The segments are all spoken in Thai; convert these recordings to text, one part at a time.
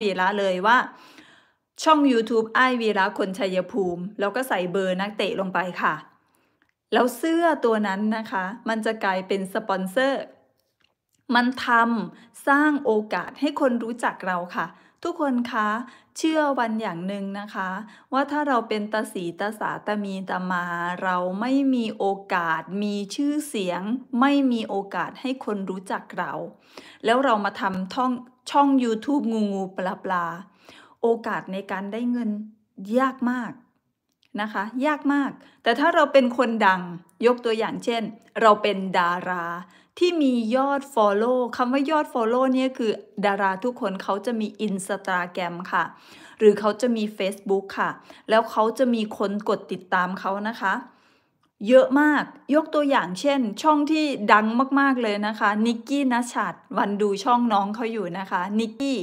วีระเลยว่าช่อง YouTube ไอวีระคนชัยภูมิ แล้วก็ใส่เบอร์นักเตะลงไปค่ะ แล้วเสื้อตัวนั้นนะคะ มันจะกลายเป็นสปอนเซอร์ มันทำสร้างโอกาสให้คนรู้จักเราค่ะทุกคนคะ เชื่อวันอย่างหนึ่งนะคะ ว่าถ้าเราเป็นตาสีตาสาตามีตามา เราไม่มีโอกาสมีชื่อเสียง ไม่มีโอกาสให้คนรู้จักเรา แล้วเรามาทำท่องช่อง YouTube งูงูปลาปลาโอกาสในการได้เงินยากมากนะคะ ยากมาก แต่ถ้าเราเป็นคนดังยกตัวอย่างเช่น เราเป็นดาราที่มียอด Follow คำว่ายอด Follow เนี่ยคือดาราทุกคนเขาจะมี i n s t a g r รมค่ะ หรือเขาจะมี Facebook ค่ะ แล้วเขาจะมีคนกดติดตามเขานะคะ เยอะมากยกตัวอย่างเช่น ช่องที่ดังมากๆเลยนะคะนิกกี้นัชัดวันดูช่องน้องเขาอยู่นะคะนิกกี้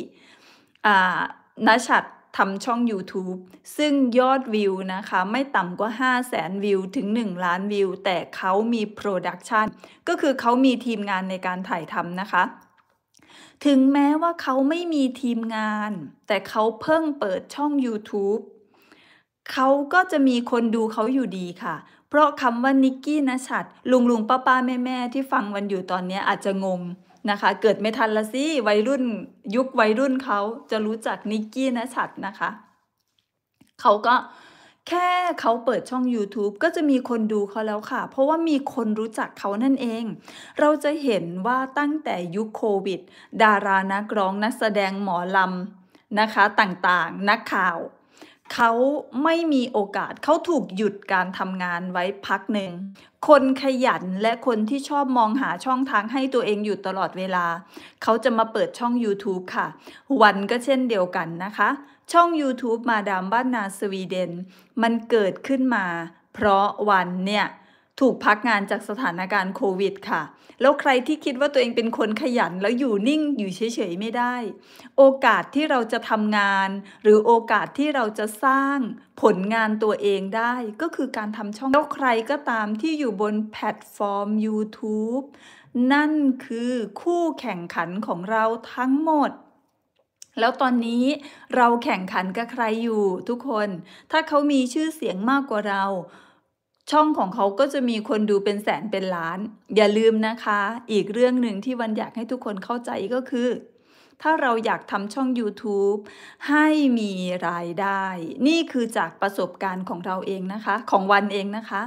นัชัดทำช่อง YouTube ซึ่งยอดวิวนะคะไม่ต่ำกว่า 5 0 0แสนวิว ถึง 1 ล้านวิว แต่เขามีโปรดักชันก็คือเขามีทีมงานในการถ่ายทำนะคะ ถึงแม้ว่าเขาไม่มีทีมงาน แต่เขาเพิ่งเปิดช่อง YouTube เขาก็จะมีคนดูเขาอยู่ดีค่ะพราะคำว่านิกกี้นะชัดลุงลุงป้าป้าแม่แม่ที่ฟังวันอยู่ตอนนี้อาจจะงงนะคะเกิดไม่ทันละสิวัยรุ่นยุควัยรุ่นเขาจะรู้จักนิกกี้นะชัดนะคะ เขาก็แค่เขาเปิดช่อง YouTube ก็จะมีคนดูเขาแล้วค่ะเพราะว่ามีคนรู้จักเขานั่นเอง เราจะเห็นว่าตั้งแต่ยุคโควิดดารานักร้องนักแสดงหมอลำนะคะต่างๆ นักข่าวเขาไม่มีโอกาสเขาถูกหยุดการทำงานไว้พักหนึ่ง คนขยันและคนที่ชอบมองหาช่องทางให้ตัวเองอยู่ตลอดเวลา เขาจะมาเปิดช่อง YouTube ค่ะ วันก็เช่นเดียวกันนะคะ ช่อง YouTube มาดามบ้านนาสวีเดน มันเกิดขึ้นมาเพราะวันเนี่ยถูกพักงานจากสถานการณ์โควิด ค่ะ แล้วใครที่คิดว่าตัวเองเป็นคนขยันแล้วอยู่นิ่งอยู่เฉยๆ ไม่ได้ โอกาสที่เราจะทำงาน หรือโอกาสที่เราจะสร้างผลงานตัวเองได้ ก็คือการทำช่องแล้วใครก็ตามที่อยู่บนแพลตฟอร์ม YouTube นั่นคือคู่แข่งขันของเราทั้งหมด แล้วตอนนี้เราแข่งขันกับใครอยู่ ทุกคนถ้าเขามีชื่อเสียงมากกว่าเราช่องของเขาก็จะมีคนดูเป็นแสนเป็นล้าน อย่าลืมนะคะ อีกเรื่องหนึ่งที่วันอยากให้ทุกคนเข้าใจก็คือ ถ้าเราอยากทำช่อง YouTube ให้มีรายได้ นี่คือจากประสบการณ์ของเราเองนะคะของวันเองนะคะ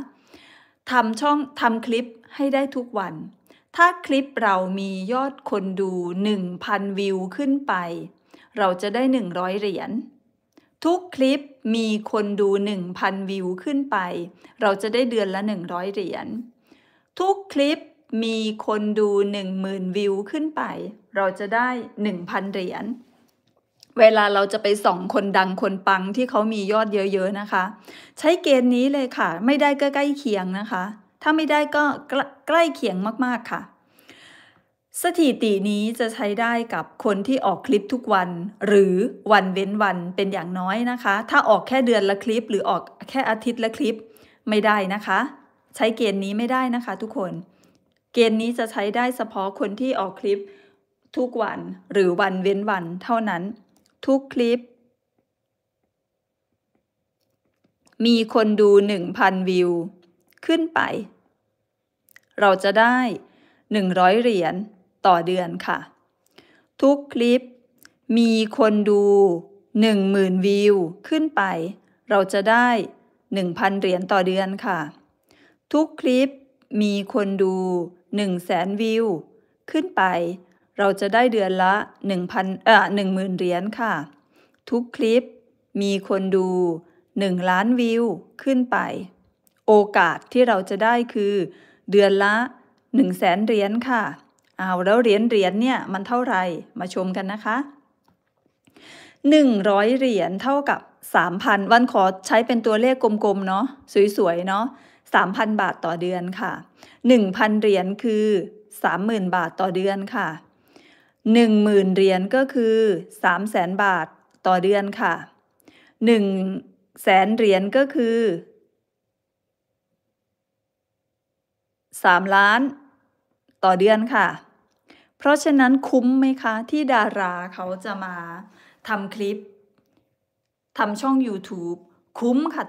ทำช่องทำคลิปให้ได้ทุกวัน ถ้าคลิปเรามียอดคนดู 1,000 วิวขึ้นไป เราจะได้ 100 เหรียญทุกคลิปมีคนดู 1,000 วิวขึ้นไป เราจะได้เดือนละ 100 เหรียญทุกคลิปมีคนดู10,000 วิวขึ้นไป เราจะได้ 1,000 เหรียญเวลาเราจะไปส่องคนดังคนปังที่เขามียอดเยอะ ๆ นะคะ ใช้เกณฑ์นี้เลยค่ะ ไม่ได้ก็ใกล้เคียงนะคะ ถ้าไม่ได้ก็ใกล้เคียงมากๆค่ะสถิตินี้จะใช้ได้กับคนที่ออกคลิปทุกวันหรือวันเว้นวันเป็นอย่างน้อยนะคะ ถ้าออกแค่เดือนละคลิปหรือออกแค่อาทิตย์ละคลิปไม่ได้นะคะ ใช้เกณฑ์นี้ไม่ได้นะคะ ทุกคน เกณฑ์นี้จะใช้ได้เฉพาะคนที่ออกคลิปทุกวันหรือวันเว้นวัน เท่านั้น ทุกคลิป มีคนดู 1,000 วิว ขึ้นไป เราจะได้ 100 เหรียญต่อเดือนค่ะ ทุกคลิป มีคนดู10,000วิวขึ้นไป เราจะได้ 1,000เหรียญต่อเดือนค่ะ ทุกคลิปมีคนดู100,000วิวขึ้นไปเราจะได้เดือนละ1,000เอ่อ10,000เหรียญค่ะทุกคลิปมีคนดู1ล้านวิวขึ้นไป โอกาสที่เราจะได้คือ เดือนละ 1 0 0 0 0แสนเหรียญค่ะเอาแล้วเหรียญเหรียญเนี่ยมันเท่าไหร่มาชมกันนะคะ 100เหรียญเท่ากับ3,000วันขอใช้เป็นตัวเลขกลมๆเนาะสวยๆเนาะ3,000 บาทต่อเดือนค่ะ1,000เหรียญคือ 30,000 บาทต่อเดือนค่ะ 10,000เหรียญก็คือ300,000 บาทต่อเดือนค่ะ100,000เหรียญก็คือ3 ล้าน ต่อเดือนค่ะเพราะฉะนั้นคุ้มไหมคะ ที่ดาราเขาจะมาทำคลิปทำช่อง YouTube คุ้มค่ะ